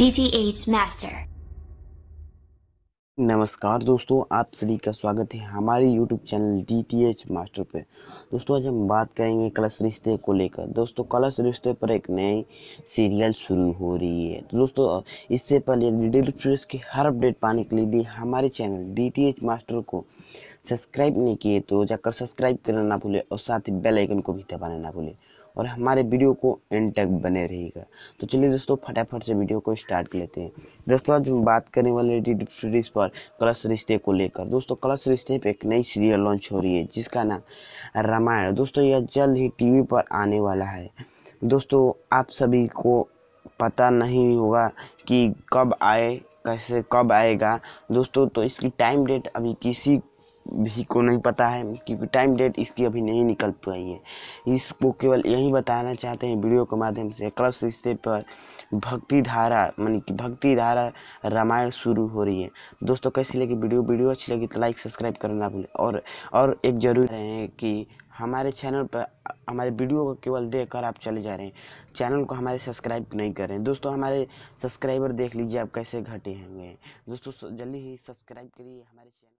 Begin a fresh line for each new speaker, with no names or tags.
DTH Master. नमस्कार दोस्तों आप सभी का स्वागत है हमारे YouTube channel D T H master पे दोस्तों आज हम बात करेंगे कलश रिश्ते को लेकर दोस्तों कलश रिश्ते पर एक नई सीरियल शुरू हो रही है तो दोस्तों इससे पहले डिटेल की हर अपडेट पाने के लिए हमारे channel D T H master को सब्सक्राइब नहीं किए तो जाकर सब्सक्राइब करना ना भूले और साथ ही बेलाइकन को भी दबाना ना भूलें और हमारे वीडियो को एंड तक बने रहिएगा तो चलिए दोस्तों फटाफट से वीडियो को स्टार्ट कर लेते हैं दोस्तों आज हम बात करने वाले रेडी सीरीज पर कलश रिश्ते को लेकर दोस्तों कलश रिश्ते पर एक नई सीरियल लॉन्च हो रही है जिसका नाम रामायण दोस्तों यह जल्द ही टीवी पर आने वाला है दोस्तों आप सभी को पता नहीं होगा कि कब आए कैसे कब आएगा दोस्तों तो इसकी टाइम डेट अभी किसी भी को नहीं पता है कि टाइम डेट इसकी अभी नहीं निकल पाई है इसको केवल यही बताना चाहते हैं वीडियो के माध्यम से कलश रिश्ते पर भक्ति धारा मानी कि भक्ति धारा रामायण शुरू हो रही है दोस्तों कैसी लगी वीडियो वीडियो अच्छी लगी तो लाइक सब्सक्राइब करना भूलें और और एक जरूर है कि हमारे चैनल पर हमारे वीडियो को केवल देख कर आप चले जा रहे हैं चैनल को हमारे सब्सक्राइब नहीं कर रहे हैं दोस्तों हमारे सब्सक्राइबर देख लीजिए आप कैसे घटे हुए हैं दोस्तों जल्दी ही सब्सक्राइब करिए हमारे चैनल